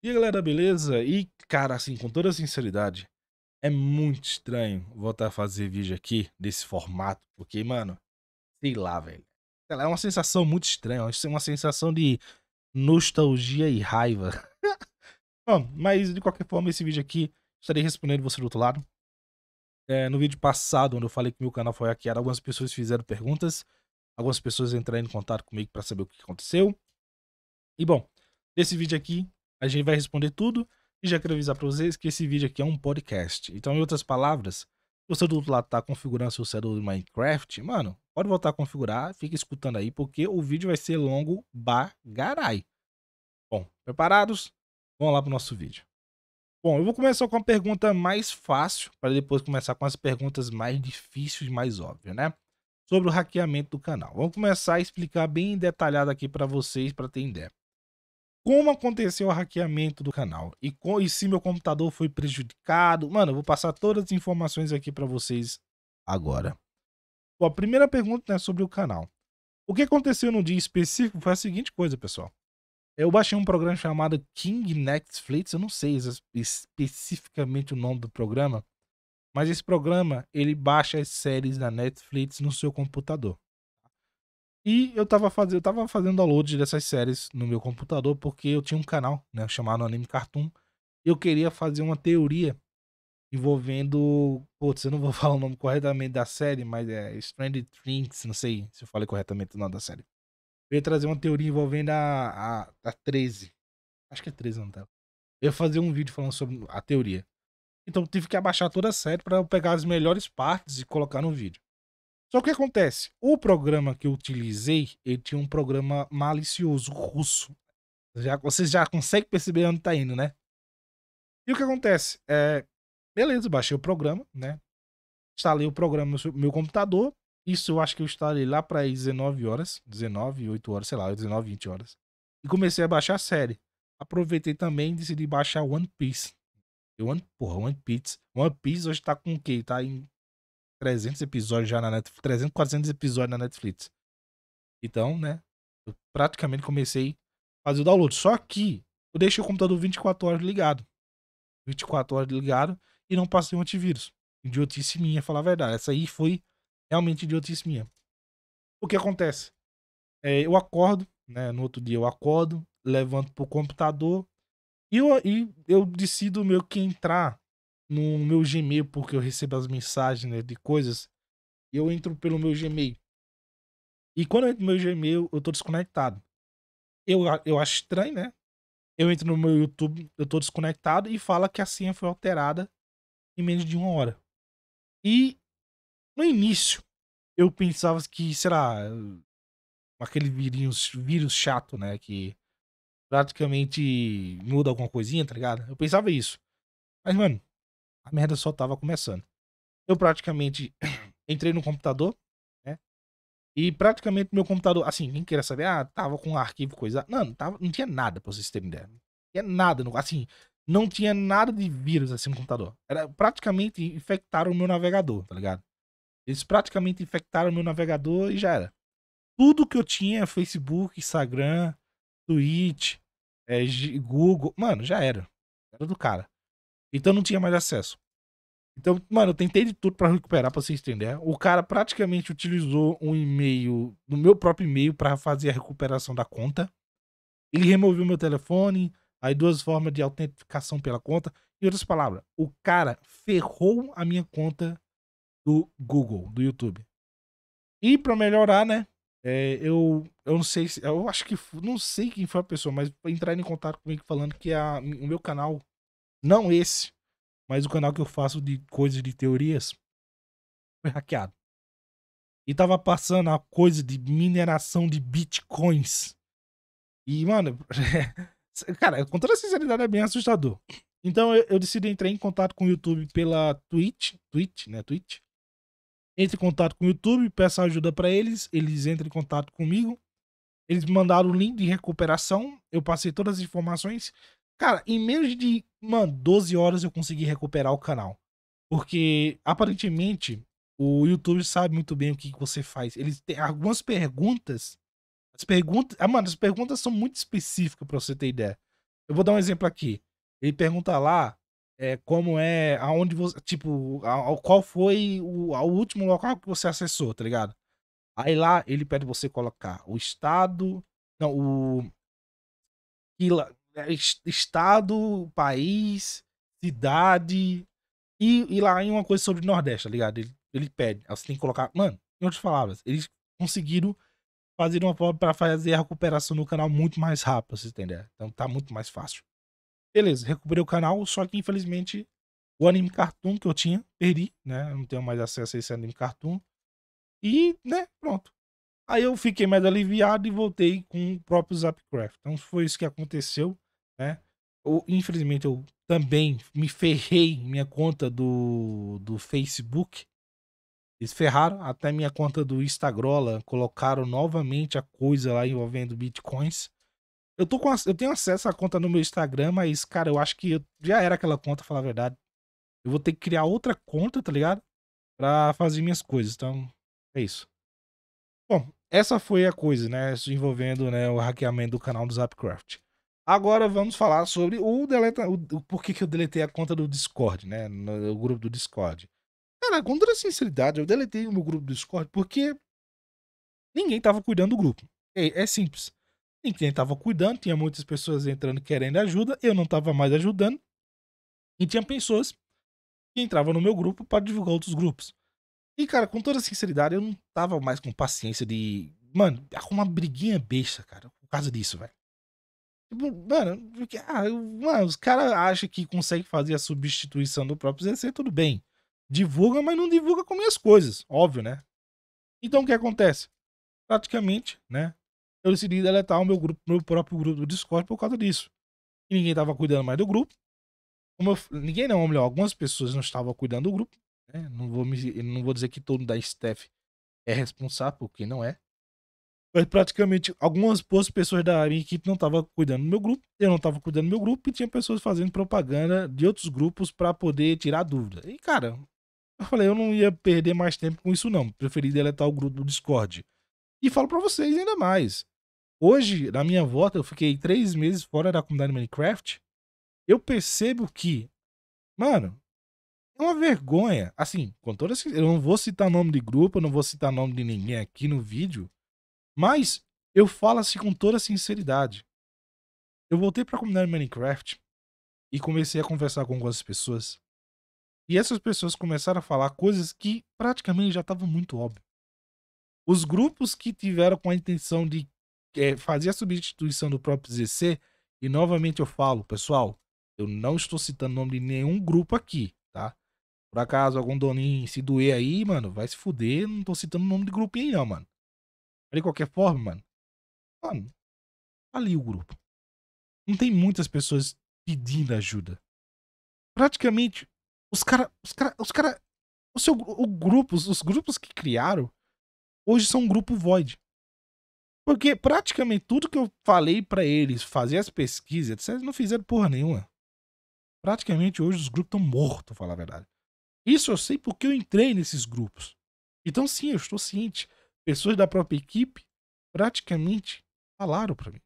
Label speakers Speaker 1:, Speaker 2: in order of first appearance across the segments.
Speaker 1: E aí, galera, beleza? E, cara, assim, com toda sinceridade, é muito estranho voltar a fazer vídeo aqui desse formato, porque, mano, sei lá, velho. É uma sensação muito estranha, é uma sensação de nostalgia e raiva. Bom, mas de qualquer forma, esse vídeo aqui estarei respondendo você do outro lado. É, no vídeo passado, onde eu falei que meu canal foi hackeado, algumas pessoas fizeram perguntas, algumas pessoas entraram em contato comigo para saber o que aconteceu. E bom, nesse vídeo aqui a gente vai responder tudo e já quero avisar para vocês que esse vídeo aqui é um podcast. Então, em outras palavras, se você do outro lado tá configurando seu servidor do Minecraft, mano, pode voltar a configurar, fica escutando aí, porque o vídeo vai ser longo bagarai. Bom, preparados? Vamos lá pro nosso vídeo. Bom, eu vou começar com a pergunta mais fácil, para depois começar com as perguntas mais difíceis e mais óbvias, né? Sobre o hackeamento do canal. Vamos começar a explicar bem detalhado aqui para vocês, para ter ideia como aconteceu o hackeamento do canal e, e se meu computador foi prejudicado. Mano, eu vou passar todas as informações aqui para vocês agora. Bom, a primeira pergunta é sobre o canal. O que aconteceu no dia específico foi a seguinte coisa, pessoal. Eu baixei um programa chamado King Netflix, eu não sei especificamente o nome do programa, mas esse programa ele baixa as séries da Netflix no seu computador. E eu tava, faz... eu tava fazendo download dessas séries no meu computador porque eu tinha um canal né, chamado Anime Cartoon. Eu queria fazer uma teoria envolvendo. Putz, eu não vou falar o nome corretamente da série, mas é Stranded Things, não sei se eu falei corretamente o nome da série. Eu ia trazer uma teoria envolvendo a, a, a 13. Acho que é 13 não tá? Eu ia fazer um vídeo falando sobre a teoria. Então tive que abaixar toda a série para eu pegar as melhores partes e colocar no vídeo. Só que acontece, o programa que eu utilizei, ele tinha um programa malicioso russo. Já, vocês já conseguem perceber onde tá indo, né? E o que acontece? É, beleza, baixei o programa, né? Instalei o programa no meu computador. Isso eu acho que eu instalei lá para 19 horas, 19, 8 horas, sei lá, 19, 20 horas. E comecei a baixar a série. Aproveitei também e decidi baixar One Piece. Eu, porra, One Piece. One Piece hoje tá com o quê? Tá em 300 episódios já na Netflix, 300, 400 episódios na Netflix. Então, né, eu praticamente comecei a fazer o download. Só que eu deixei o computador 24 horas ligado. 24 horas ligado e não passei um antivírus. Idiotice minha, falar a verdade. Essa aí foi realmente idiotice minha. O que acontece? É, eu acordo, né, no outro dia eu acordo, levanto pro computador e eu, e eu decido meio que entrar no meu Gmail, porque eu recebo as mensagens né, de coisas, eu entro pelo meu Gmail. E quando eu entro no meu Gmail, eu tô desconectado. Eu, eu acho estranho, né? Eu entro no meu YouTube, eu tô desconectado e fala que a senha foi alterada em menos de uma hora. E no início, eu pensava que, sei lá, aquele vírus, vírus chato, né? Que praticamente muda alguma coisinha, tá ligado? Eu pensava isso. Mas, mano, a merda só tava começando. Eu praticamente entrei no computador, né? E praticamente meu computador, assim, quem queira saber, ah, tava com arquivo coisa. Não, não, tava, não tinha nada pra vocês terem ideia. Não tinha nada, no, assim, não tinha nada de vírus assim no computador. Era praticamente infectaram o meu navegador, tá ligado? Eles praticamente infectaram o meu navegador e já era. Tudo que eu tinha, Facebook, Instagram, Twitch, é, Google, mano, já era. Era do cara. Então não tinha mais acesso. Então, mano, eu tentei de tudo para recuperar, para você entender. O cara praticamente utilizou um e-mail, no meu próprio e-mail, para fazer a recuperação da conta. Ele removeu meu telefone, aí duas formas de autenticação pela conta. Em outras palavras, o cara ferrou a minha conta do Google, do YouTube. E para melhorar, né? É, eu, eu não sei, eu acho que não sei quem foi a pessoa, mas entrar em contato comigo falando que a, o meu canal não esse, mas o canal que eu faço de coisas de teorias foi hackeado. E tava passando a coisa de mineração de bitcoins. E, mano, cara, com toda sinceridade é bem assustador. Então eu, eu, decidi entrar em contato com o YouTube pela Twitch, Twitch, né, Twitch. Entre em contato com o YouTube, peço ajuda para eles, eles entram em contato comigo. Eles mandaram o link de recuperação, eu passei todas as informações. Cara, em menos de mano, 12 horas eu consegui recuperar o canal. Porque aparentemente o YouTube sabe muito bem o que, que você faz. Eles têm algumas perguntas. As perguntas. Ah, mano, as perguntas são muito específicas para você ter ideia. Eu vou dar um exemplo aqui. Ele pergunta lá é, como é. Aonde você. Tipo, a, qual foi o, o último local que você acessou, tá ligado? Aí lá ele pede você colocar o estado. Não, o. É, estado, país, cidade. E, e lá em uma coisa sobre o Nordeste, tá ligado? Ele, ele pede. Aí você tem que colocar. Mano, em outras palavras, eles conseguiram fazer uma prova para fazer a recuperação no canal muito mais rápida, vocês entendem? Então tá muito mais fácil. Beleza, recuperei o canal, só que infelizmente o anime cartoon que eu tinha, perdi, né? Eu não tenho mais acesso a esse anime cartoon. E, né, pronto. Aí eu fiquei mais aliviado e voltei com o próprio Zapcraft. Então foi isso que aconteceu. Né? Eu, infelizmente, eu também me ferrei minha conta do, do Facebook. Eles ferraram até minha conta do Instagram, colocaram novamente a coisa lá envolvendo bitcoins. Eu, tô com, eu tenho acesso à conta no meu Instagram, mas, cara, eu acho que eu, já era aquela conta, falar a verdade. Eu vou ter que criar outra conta, tá ligado? Pra fazer minhas coisas. Então, é isso. Bom, essa foi a coisa, né? Envolvendo né, o hackeamento do canal do Zapcraft. Agora vamos falar sobre o deleta. O, o por que, que eu deletei a conta do Discord, né? No, no grupo do Discord. Cara, com toda sinceridade, eu deletei o meu grupo do Discord porque ninguém tava cuidando do grupo. É, é simples. Ninguém tava cuidando, tinha muitas pessoas entrando querendo ajuda, eu não tava mais ajudando. E tinha pessoas que entravam no meu grupo para divulgar outros grupos. E, cara, com toda sinceridade, eu não tava mais com paciência de. Mano, uma briguinha besta, cara, por causa disso, velho. Tipo, mano, porque, ah, mano os caras acham que consegue fazer a substituição do próprio ZC, tudo bem. Divulga, mas não divulga com minhas coisas, óbvio, né? Então o que acontece? Praticamente, né? Eu decidi deletar o meu grupo, meu próprio grupo do Discord por causa disso. E ninguém tava cuidando mais do grupo. Eu, ninguém não, melhor, algumas pessoas não estavam cuidando do grupo. Né? Não, vou me, não vou dizer que todo da staff é responsável, porque não é. Mas praticamente algumas poucas pessoas da minha equipe não estavam cuidando do meu grupo, eu não estava cuidando do meu grupo e tinha pessoas fazendo propaganda de outros grupos para poder tirar dúvida. E cara, eu falei, eu não ia perder mais tempo com isso não, preferi deletar o grupo do Discord. E falo para vocês ainda mais. Hoje, na minha volta, eu fiquei três meses fora da comunidade Minecraft. Eu percebo que, mano, é uma vergonha. Assim, com todas. Eu não vou citar nome de grupo, eu não vou citar nome de ninguém aqui no vídeo. Mas eu falo assim com toda sinceridade. Eu voltei para a comunidade Minecraft e comecei a conversar com algumas pessoas. E essas pessoas começaram a falar coisas que praticamente já estavam muito óbvias. Os grupos que tiveram com a intenção de é, fazer a substituição do próprio ZC, e novamente eu falo, pessoal, eu não estou citando o nome de nenhum grupo aqui, tá? Por acaso algum doninho se doer aí, mano, vai se fuder, não estou citando o nome de grupinho, não, mano de qualquer forma, mano, mano, ali o grupo. Não tem muitas pessoas pedindo ajuda. Praticamente, os cara, os cara, os cara, o seu, o grupos, os grupos que criaram, hoje são um grupo void. Porque praticamente tudo que eu falei para eles fazer as pesquisas, etc, eles não fizeram porra nenhuma. Praticamente hoje os grupos estão mortos, falar a verdade. Isso eu sei porque eu entrei nesses grupos. Então sim, eu estou ciente pessoas da própria equipe praticamente falaram para mim.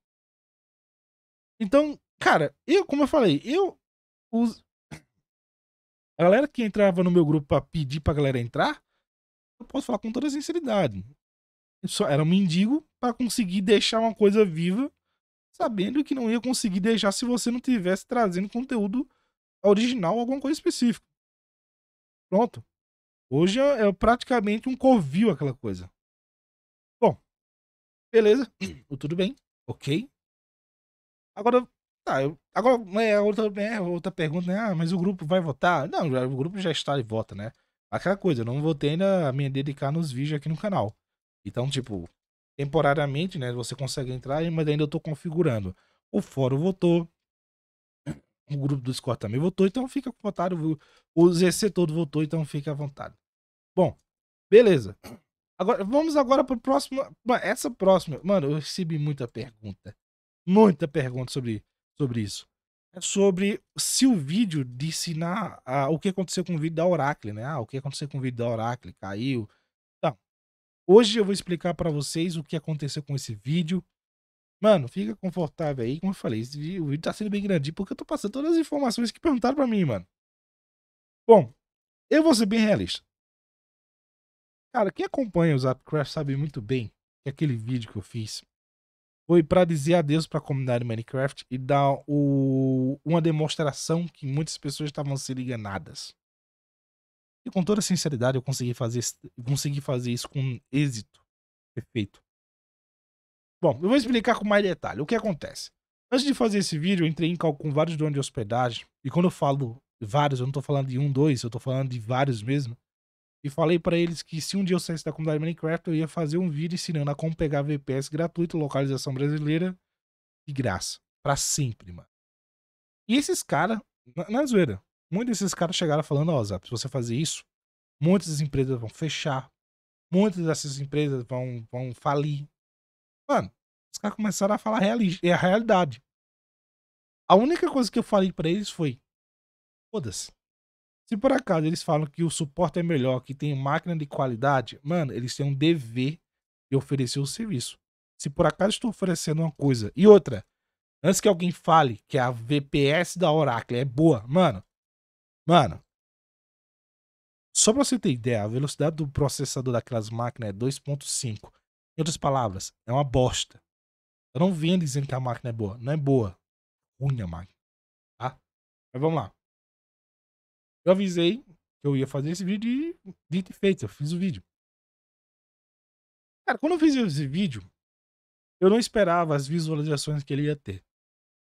Speaker 1: Então, cara, eu, como eu falei, eu. Os... A galera que entrava no meu grupo pra pedir pra galera entrar, eu posso falar com toda sinceridade. Eu só era um mendigo para conseguir deixar uma coisa viva, sabendo que não ia conseguir deixar se você não tivesse trazendo conteúdo original, alguma coisa específica. Pronto. Hoje é, é praticamente um covil aquela coisa. Beleza, tudo bem, ok. Agora, tá, eu, agora né, é outra, né, é outra pergunta, né? Ah, mas o grupo vai votar? Não, o grupo já está e vota, né? Aquela coisa, eu não votei ainda a minha dedicar nos vídeos aqui no canal. Então, tipo, temporariamente, né? Você consegue entrar, mas ainda eu tô configurando. O fórum votou, o grupo do Discord também votou, então fica à vontade. O ZC todo votou, então fica à vontade. Bom, beleza. Agora, vamos agora pro próximo. Essa próxima. Mano, eu recebi muita pergunta. Muita pergunta sobre, sobre isso. É sobre se o vídeo disse na, a o que aconteceu com o vídeo da Oracle, né? Ah, o que aconteceu com o vídeo da Oracle? Caiu. Então, hoje eu vou explicar para vocês o que aconteceu com esse vídeo. Mano, fica confortável aí. Como eu falei, vídeo, o vídeo tá sendo bem grandinho porque eu tô passando todas as informações que perguntaram para mim, mano. Bom, eu vou ser bem realista. Cara, quem acompanha o Zap Crash sabe muito bem que aquele vídeo que eu fiz foi para dizer adeus para a comunidade Minecraft e dar o... uma demonstração que muitas pessoas estavam sendo enganadas. E com toda sinceridade, eu consegui fazer, consegui fazer isso com êxito perfeito. Bom, eu vou explicar com mais detalhe o que acontece. Antes de fazer esse vídeo, eu entrei em cálculo com vários donos de hospedagem. E quando eu falo vários, eu não estou falando de um, dois, eu estou falando de vários mesmo. E falei para eles que se um dia eu saísse da comunidade Minecraft, eu ia fazer um vídeo ensinando a como pegar VPS gratuito, localização brasileira, de graça. Pra sempre, mano. E esses caras, na, na zoeira, muitos desses caras chegaram falando, ó, oh, Zap, se você fazer isso, muitas empresas vão fechar, muitas dessas empresas vão, vão falir. Mano, os caras começaram a falar reali a realidade. A única coisa que eu falei para eles foi: foda-se. Se por acaso eles falam que o suporte é melhor, que tem máquina de qualidade, mano, eles têm um dever de oferecer o serviço. Se por acaso estou oferecendo uma coisa e outra, antes que alguém fale que a VPS da Oracle é boa, mano, mano, só para você ter ideia, a velocidade do processador daquelas máquinas é 2.5. Em outras palavras, é uma bosta. Eu não venho dizendo que a máquina é boa. Não é boa. Ruim a máquina. Tá? Mas vamos lá. Eu avisei que eu ia fazer esse vídeo e dito e feito, eu fiz o vídeo. Cara, quando eu fiz esse vídeo, eu não esperava as visualizações que ele ia ter.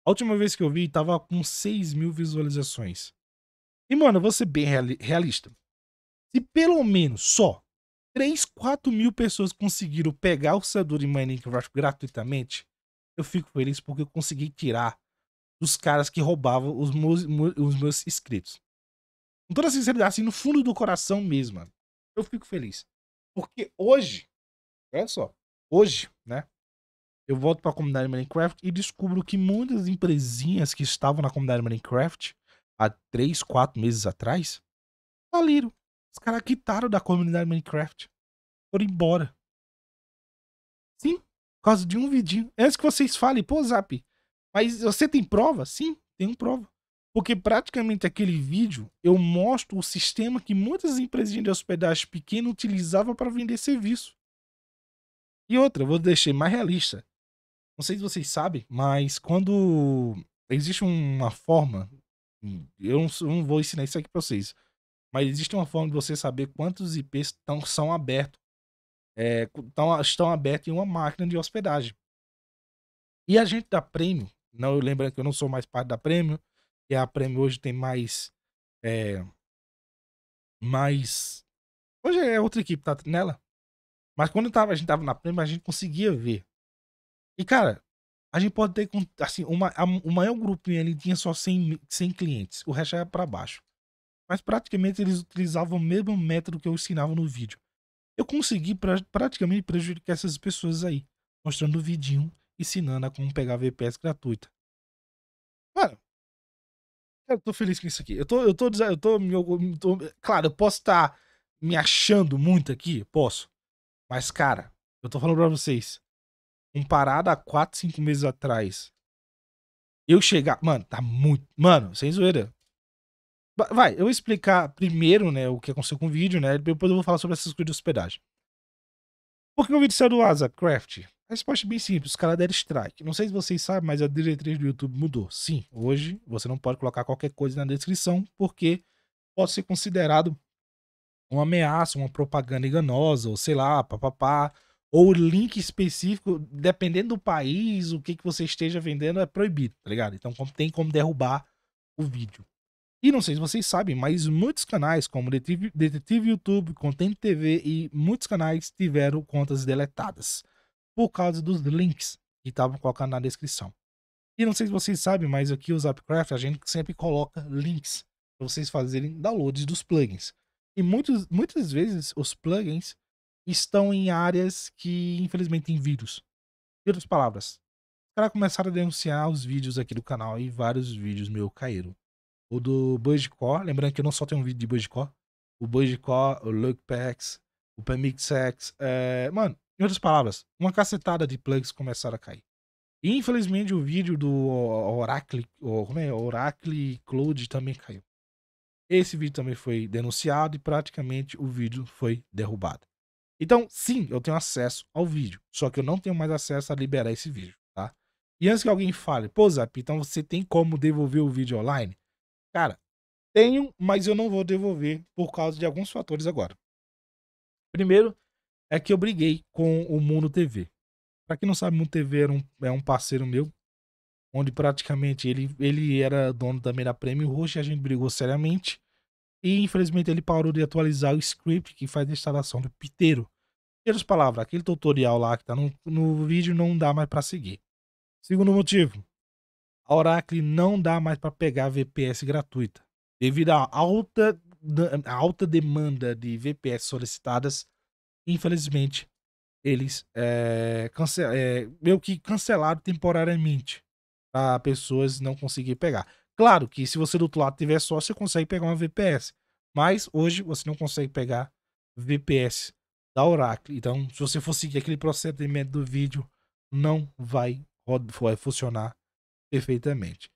Speaker 1: A última vez que eu vi, tava com 6 mil visualizações. E, mano, eu vou ser bem realista. Se pelo menos só 3, 4 mil pessoas conseguiram pegar o servidor de Minecraft gratuitamente, eu fico feliz porque eu consegui tirar dos caras que roubavam os meus, os meus inscritos. Com toda sinceridade, assim, no fundo do coração mesmo, eu fico feliz. Porque hoje, olha só, hoje, né? Eu volto para a comunidade Minecraft e descubro que muitas empresinhas que estavam na comunidade Minecraft há 3, 4 meses atrás faliram. Os caras quitaram da comunidade Minecraft. Foram embora. Sim, por causa de um vidinho. Antes que vocês falem, pô, Zap, mas você tem prova? Sim, tenho prova. Porque praticamente aquele vídeo eu mostro o sistema que muitas empresas de hospedagem pequena utilizavam para vender serviço. E outra, vou deixar mais realista. Não sei se vocês sabem, mas quando existe uma forma, eu não, vou ensinar isso aqui para vocês, mas existe uma forma de você saber quantos IPs tão, são abertos, é, tão, estão abertos em uma máquina de hospedagem. E a gente da Premium, não, lembrando que eu não sou mais parte da Premium, que a Prêmio hoje tem mais. É, mais. Hoje é outra equipe, tá nela. Mas quando tava, a gente tava na Prêmio, a gente conseguia ver. E, cara, a gente pode ter. Assim, uma, a, o maior grupinho ele tinha só 100, 100 clientes, o resto era para baixo. Mas praticamente eles utilizavam o mesmo método que eu ensinava no vídeo. Eu consegui pra, praticamente prejudicar essas pessoas aí, mostrando o vidinho, ensinando a como pegar VPS gratuita. Mano, Cara, eu tô feliz com isso aqui. Eu tô, eu tô, eu tô, eu tô, claro, eu posso estar tá me achando muito aqui, posso. Mas, cara, eu tô falando pra vocês, comparado a 4, 5 meses atrás, eu chegar, mano, tá muito, mano, sem zoeira. Vai, eu vou explicar primeiro, né, o que aconteceu com o vídeo, né, depois eu vou falar sobre essas coisas de hospedagem. Por que o vídeo saiu do Asa Craft? Resposta é bem simples, os caras deram strike. Não sei se vocês sabem, mas a diretriz do YouTube mudou. Sim, hoje você não pode colocar qualquer coisa na descrição, porque pode ser considerado uma ameaça, uma propaganda enganosa, ou sei lá, papapá, ou link específico, dependendo do país, o que, que você esteja vendendo é proibido, tá ligado? Então tem como derrubar o vídeo. E não sei se vocês sabem, mas muitos canais, como Detetive, Detetive YouTube, Contente TV e muitos canais tiveram contas deletadas por causa dos links que estavam colocando na descrição. E não sei se vocês sabem, mas aqui o Zapcraft a gente sempre coloca links para vocês fazerem downloads dos plugins. E muitos, muitas vezes os plugins estão em áreas que infelizmente tem vírus. Em outras palavras, os caras começaram a denunciar os vídeos aqui do canal e vários vídeos meu caíram. O do Budgecore, lembrando que eu não só tenho um vídeo de Budgecore, o Budgecore, o Lookpacks, o Pemixx, é... mano, em outras palavras, uma cacetada de plugs começaram a cair. infelizmente, o vídeo do Oracle, como é? Oracle Cloud também caiu. Esse vídeo também foi denunciado e praticamente o vídeo foi derrubado. Então, sim, eu tenho acesso ao vídeo, só que eu não tenho mais acesso a liberar esse vídeo, tá? E antes que alguém fale, pô, Zap, então você tem como devolver o vídeo online? Cara, tenho, mas eu não vou devolver por causa de alguns fatores agora. Primeiro, é que eu briguei com o Mundo TV. Pra quem não sabe, o Mundo TV era um, é um parceiro meu, onde praticamente ele, ele era dono também da Prêmio Roxo e a gente brigou seriamente. E infelizmente ele parou de atualizar o script que faz a instalação do piteiro. Primeiras palavras, aquele tutorial lá que tá no, no vídeo não dá mais para seguir. Segundo motivo, a Oracle não dá mais para pegar VPS gratuita. Devido à alta, à alta demanda de VPS solicitadas, Infelizmente, eles é, eh, cancel, é, eh, meio que cancelaram temporariamente para pessoas não conseguirem pegar. Claro que se você do outro lado tiver só, você consegue pegar uma VPS. Mas hoje você não consegue pegar VPS da Oracle. Então, se você for seguir aquele procedimento do vídeo, não vai, vai funcionar perfeitamente.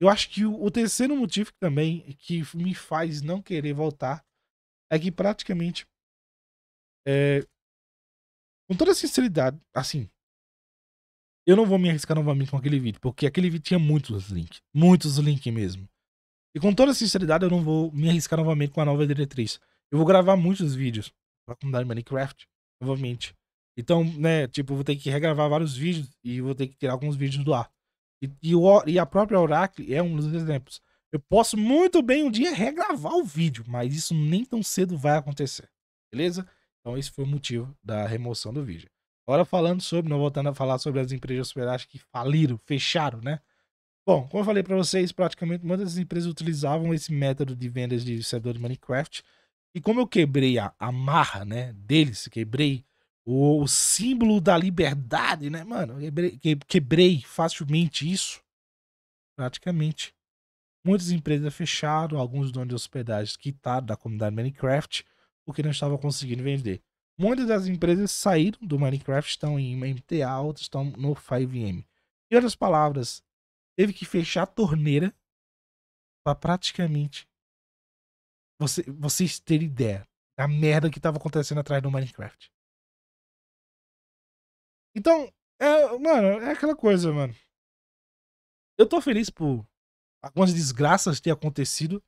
Speaker 1: Eu acho que o, o terceiro motivo que também que me faz não querer voltar é que praticamente é, com toda sinceridade, assim, eu não vou me arriscar novamente com aquele vídeo, porque aquele vídeo tinha muitos links, muitos links mesmo. E com toda sinceridade, eu não vou me arriscar novamente com a nova diretriz. Eu vou gravar muitos vídeos pra comunidade Minecraft, novamente. Então, né, tipo, eu vou ter que regravar vários vídeos e vou ter que tirar alguns vídeos do ar. E, e, o, e a própria Oracle é um dos exemplos. Eu posso muito bem um dia regravar o vídeo, mas isso nem tão cedo vai acontecer, beleza? Então, esse foi o motivo da remoção do vídeo. Agora falando sobre, não voltando a falar sobre as empresas hospedagem que faliram, fecharam, né? Bom, como eu falei para vocês, praticamente muitas das empresas utilizavam esse método de vendas de servidor de Minecraft. E como eu quebrei a, a marra, né, deles, quebrei o, o símbolo da liberdade, né, mano? Quebrei, quebrei facilmente isso. Praticamente. Muitas empresas fecharam, alguns donos de hospedagem quitaram tá, da comunidade Minecraft porque não estava conseguindo vender. Muitas das empresas saíram do Minecraft, estão em MTA, outras estão no 5M. Em outras palavras, teve que fechar a torneira para praticamente você, vocês terem ideia da merda que estava acontecendo atrás do Minecraft. Então, é, mano, é aquela coisa, mano. Eu tô feliz por algumas desgraças ter acontecido,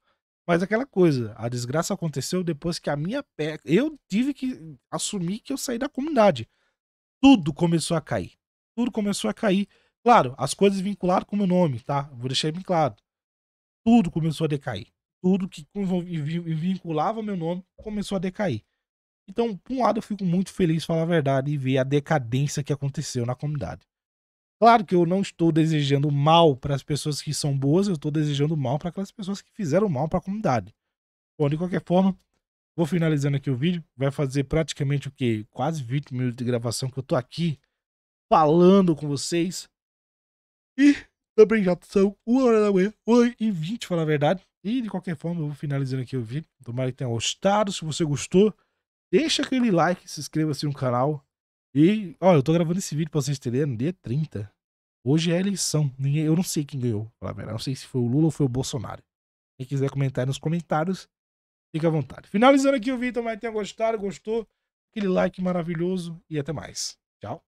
Speaker 1: mas aquela coisa, a desgraça aconteceu depois que a minha peca. Eu tive que assumir que eu saí da comunidade. Tudo começou a cair. Tudo começou a cair. Claro, as coisas vincularam com o meu nome, tá? Vou deixar bem claro. Tudo começou a decair. Tudo que vinculava meu nome começou a decair. Então, por um lado, eu fico muito feliz, falar a verdade, e ver a decadência que aconteceu na comunidade. Claro que eu não estou desejando mal para as pessoas que são boas, eu estou desejando mal para aquelas pessoas que fizeram mal para a comunidade. Bom, de qualquer forma, vou finalizando aqui o vídeo. Vai fazer praticamente o quê? Quase 20 minutos de gravação que eu estou aqui falando com vocês. E também já são 1 hora da manhã, 1 e 20, falar a verdade. E de qualquer forma, eu vou finalizando aqui o vídeo. Tomara que tenha gostado. Se você gostou, deixa aquele like, se inscreva-se no canal e, ó, eu tô gravando esse vídeo pra vocês entenderem, dia 30. Hoje é eleição. eu não sei quem ganhou. Eu não sei se foi o Lula ou foi o Bolsonaro. Quem quiser comentar nos comentários, fica à vontade. Finalizando aqui o vídeo, mas tenha gostado, gostou. Aquele like maravilhoso e até mais. Tchau.